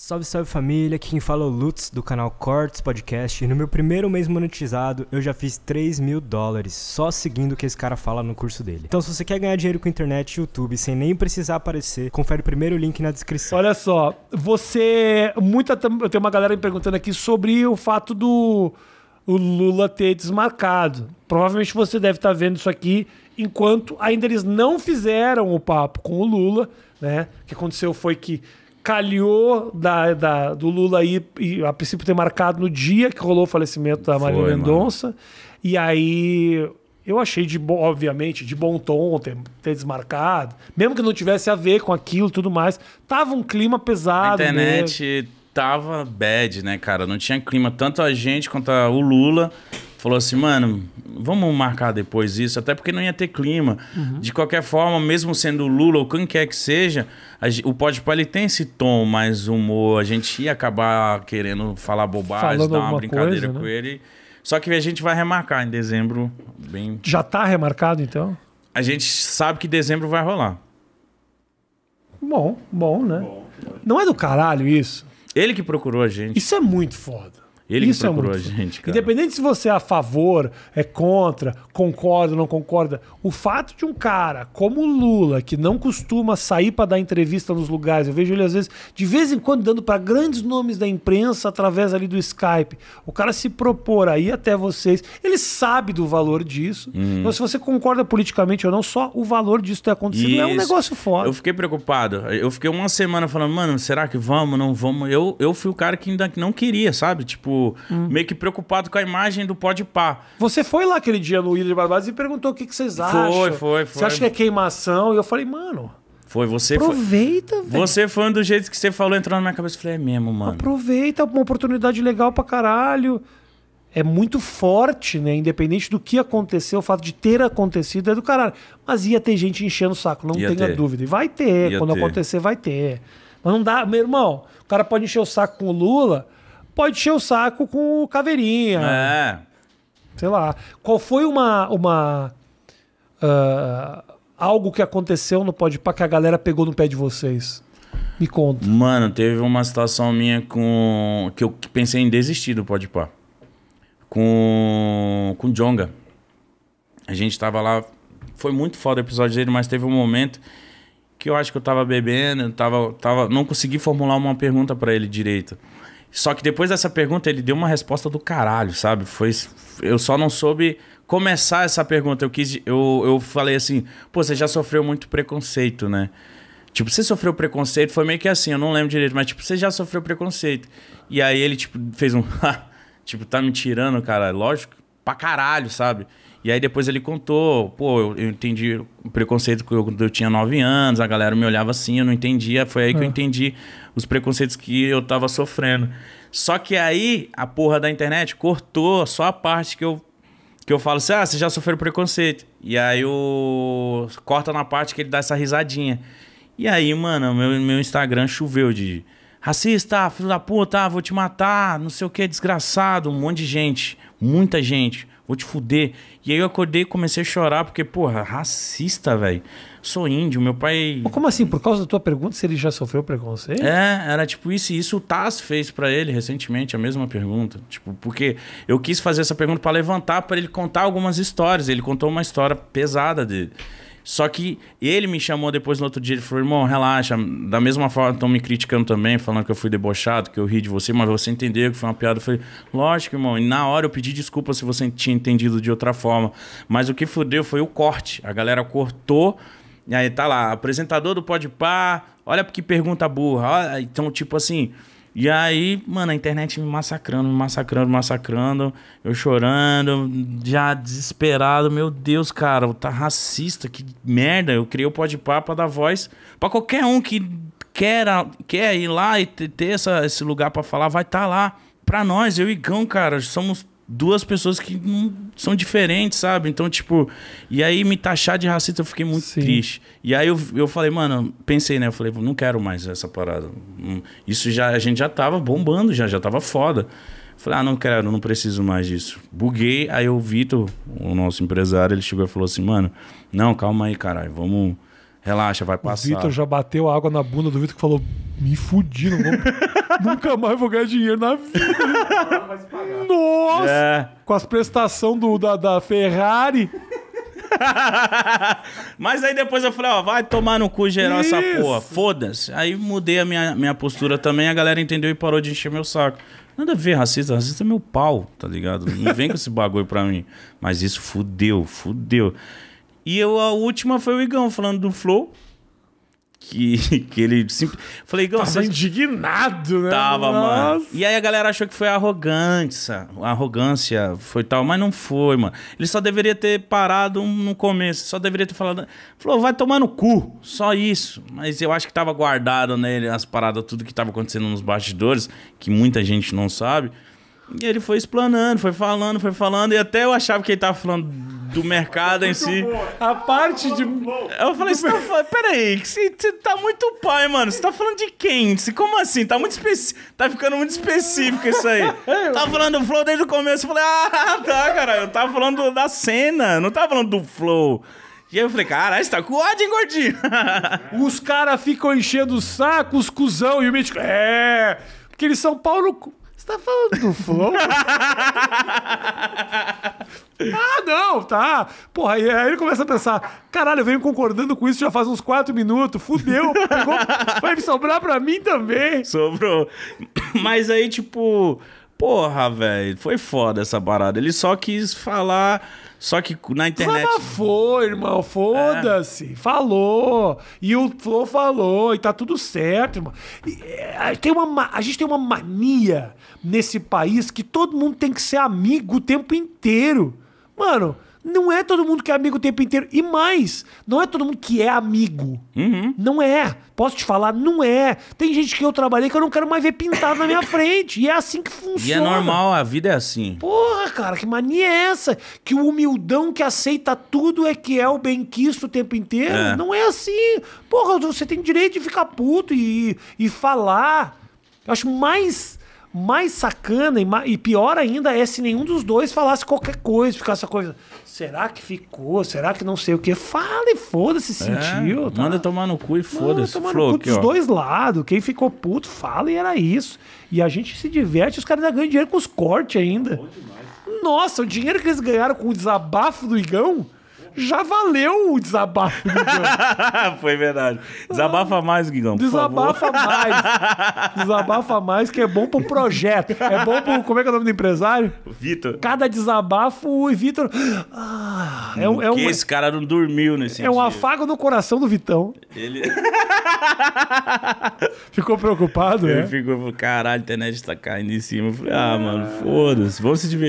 Salve, salve família, aqui quem fala é o Lutz do canal Cortes Podcast e no meu primeiro mês monetizado eu já fiz 3 mil dólares só seguindo o que esse cara fala no curso dele. Então se você quer ganhar dinheiro com internet e YouTube sem nem precisar aparecer, confere o primeiro link na descrição. Olha só, você... muita Eu tenho uma galera me perguntando aqui sobre o fato do o Lula ter desmarcado. Provavelmente você deve estar tá vendo isso aqui enquanto ainda eles não fizeram o papo com o Lula, né? O que aconteceu foi que calhou da, da, do Lula aí, e, a princípio ter marcado no dia que rolou o falecimento da Maria Mendonça. E aí eu achei, de obviamente, de bom tom ter, ter, desmarcado. Mesmo que não tivesse a ver com aquilo e tudo mais. Tava um clima pesado. A internet tava bad, né, cara? Não tinha clima. Tanto a gente quanto a, o Lula falou assim, mano, vamos marcar depois isso, até porque não ia ter clima. Uhum. De qualquer forma, mesmo sendo Lula ou quem quer que seja, a, o Pode ele tem esse tom mais humor, a gente ia acabar querendo falar bobagem, Falando dar uma brincadeira coisa, né? com ele. Só que a gente vai remarcar em dezembro, bem... Já tá remarcado então? A gente sabe que dezembro vai rolar. Bom, bom, né? Bom. Não é do caralho isso? Ele que procurou a gente. Isso é muito foda. Ele Isso que é procurou é muito... a gente, cara. Independente se você é a favor, é contra, concorda, não concorda, o fato de um cara como o Lula, que não costuma sair para dar entrevista nos lugares, eu vejo ele às vezes, de vez em quando, dando para grandes nomes da imprensa através ali do Skype, o cara se propor aí até vocês, ele sabe do valor disso. Uhum. Então, se você concorda politicamente ou não, só o valor disso ter acontecido Isso. é um negócio foda. Eu fiquei preocupado. Eu fiquei uma semana falando, mano, será que vamos, não vamos? Eu, eu fui o cara que ainda não queria, sabe? Tipo, hum. meio que preocupado com a imagem do de pá. Você foi lá aquele dia no Ilha de Barbados e perguntou o que, que vocês acham. Foi, foi, foi. Você acha que é queimação? E eu falei, mano. Foi você. Aproveita, velho. Você foi um do jeito que você falou, entrou na minha cabeça. Eu falei, é mesmo, mano. Aproveita, uma oportunidade legal pra caralho. É muito forte, né? Independente do que aconteceu, o fato de ter acontecido é do caralho. Mas ia ter gente enchendo o saco, não ia tenha ter. dúvida. E vai ter, ia quando ter. acontecer, vai ter. Mas não dá, meu irmão, o cara pode encher o saco com o Lula pode encher o saco com o caveirinha. É. Sei lá. Qual foi uma. uma uh, algo que aconteceu no para que a galera pegou no pé de vocês? Me conta. Mano, teve uma situação minha com. que eu pensei em desistir do Podpah. Com. com o Jonga. A gente tava lá. Foi muito foda o episódio dele, mas teve um momento que eu acho que eu tava bebendo, eu tava, tava, não consegui formular uma pergunta para ele direito. Só que depois dessa pergunta, ele deu uma resposta do caralho, sabe? Foi, eu só não soube começar essa pergunta. Eu quis. Eu, eu falei assim, pô, você já sofreu muito preconceito, né? Tipo, você sofreu preconceito? Foi meio que assim, eu não lembro direito, mas tipo, você já sofreu preconceito. E aí ele, tipo, fez um. tipo, tá me tirando, cara. Lógico, pra caralho, sabe? E aí depois ele contou, pô, eu, eu entendi o preconceito que eu, quando eu tinha 9 anos, a galera me olhava assim, eu não entendia. Foi aí que eu ah. entendi os preconceitos que eu tava sofrendo. Só que aí a porra da internet cortou só a parte que eu que eu falo assim: "Ah, você já sofreu preconceito". E aí o corta na parte que ele dá essa risadinha. E aí, mano, meu meu Instagram choveu de Racista, ah, filho da puta, ah, vou te matar, não sei o que, desgraçado. Um monte de gente, muita gente, vou te fuder. E aí eu acordei e comecei a chorar, porque, porra, racista, velho. Sou índio, meu pai. como assim? Por causa da tua pergunta, se ele já sofreu preconceito? É, era tipo isso, e isso o Taz fez para ele recentemente, a mesma pergunta. Tipo, porque eu quis fazer essa pergunta para levantar, para ele contar algumas histórias. Ele contou uma história pesada dele. Só que ele me chamou depois no outro dia, ele falou: irmão, relaxa. Da mesma forma, estão me criticando também, falando que eu fui debochado, que eu ri de você, mas você entendeu que foi uma piada. Eu falei: lógico, irmão. E na hora eu pedi desculpa se você tinha entendido de outra forma. Mas o que fudeu foi o corte. A galera cortou. E aí tá lá, apresentador do Pode Par, olha que pergunta burra. então, tipo assim, e aí, mano, a internet me massacrando, me massacrando, me massacrando. Eu chorando, já desesperado. Meu Deus, cara, tá racista, que merda. Eu criei o podpar pra dar voz pra qualquer um que quer, quer ir lá e ter essa, esse lugar para falar, vai estar tá lá. Pra nós, eu e Gão, cara, somos duas pessoas que não, são diferentes, sabe? Então, tipo, e aí me taxar de racista, eu fiquei muito Sim. triste. E aí eu, eu falei, mano, pensei, né? Eu falei, não quero mais essa parada. Hum, isso já, a gente já tava bombando, já, já tava foda. Falei, ah, não quero, não preciso mais disso. Buguei, aí o Vitor, o nosso empresário, ele chegou e falou assim, mano, não, calma aí, caralho, vamos Relaxa, vai passar. O Vitor já bateu água na bunda do Vitor que falou: me fudi, não vou... nunca mais vou ganhar dinheiro na vida. Nossa! É. Com as prestações do, da, da Ferrari. Mas aí depois eu falei, ó, vai tomar no cu geral Isso. essa porra, foda-se. Aí mudei a minha, minha postura também, a galera entendeu e parou de encher meu saco. Nada a ver, racista, racista é meu pau, tá ligado? Não vem com esse bagulho pra mim. Mas isso fudeu, fudeu. E eu, a última foi o Igão falando do Flow. Que, que ele sempre. Falei, Igão. Tava você... indignado, né? Tava, Nossa. mano. E aí a galera achou que foi arrogância. Arrogância foi tal, mas não foi, mano. Ele só deveria ter parado no começo. Só deveria ter falado. Falou, vai tomar no cu. Só isso. Mas eu acho que tava guardado nele as paradas, tudo que tava acontecendo nos bastidores, que muita gente não sabe. E ele foi explanando, foi falando, foi falando. E até eu achava que ele tava falando do mercado em si. A parte de. Eu falei, você tá falando. Peraí, você tá muito pai, mano. Você tá falando de quem? Como assim? Tá muito específico. Tá ficando muito específico isso aí. tá falando do flow desde o começo. Eu falei, ah, tá, cara. Eu tava falando da cena, não tava falando do flow. E aí eu falei, caralho, você tá com ódio, hein, gordinho? os caras ficam enchendo o saco, os cuzão e o mítico. É! Porque eles são Paulo. Você tá falando do flow? Ah, não, tá. Porra, aí ele começa a pensar: caralho, eu venho concordando com isso já faz uns 4 minutos, fudeu, pegou, vai sobrar pra mim também. Sobrou. Mas aí, tipo, porra, velho, foi foda essa parada. Ele só quis falar. Só que na internet. Foi, irmão. Foda-se. É. Falou. E o Flo falou. E tá tudo certo, irmão. E, é, tem uma, a gente tem uma mania nesse país que todo mundo tem que ser amigo o tempo inteiro. Mano, não é todo mundo que é amigo o tempo inteiro. E mais, não é todo mundo que é amigo. Uhum. Não é. Posso te falar, não é. Tem gente que eu trabalhei que eu não quero mais ver pintado na minha frente. E é assim que funciona. E é normal, a vida é assim. Porra, cara, que mania é essa? Que o humildão que aceita tudo é que é o benquisto o tempo inteiro? É. Não é assim. Porra, você tem direito de ficar puto e, e falar. Eu acho mais mais sacana e, e, pior ainda é se nenhum dos dois falasse qualquer coisa, ficasse essa coisa. Será que ficou? Será que não sei o que? Fala e foda-se, é, sentiu. tá? Manda tomar no cu e foda-se. Manda tomar Flow, no cu dos ó. dois lados. Quem ficou puto, fala e era isso. E a gente se diverte, os caras ainda ganham dinheiro com os cortes ainda. Nossa, o dinheiro que eles ganharam com o desabafo do Igão já valeu o desabafo, Guigão. Foi verdade. Desabafa mais, Guigão. Desabafa mais. Desabafa mais, que é bom pro projeto. É bom pro. Como é que é o nome do empresário? Vitor. Cada desabafo, o Vitor. Ah, é, um, é um... esse cara não dormiu nesse É dia. um afago no coração do Vitão. Ele. ficou preocupado? Ele né? ficou, caralho, a internet tá caindo em cima. Eu falei, ah, mano, foda-se, vamos se divertir.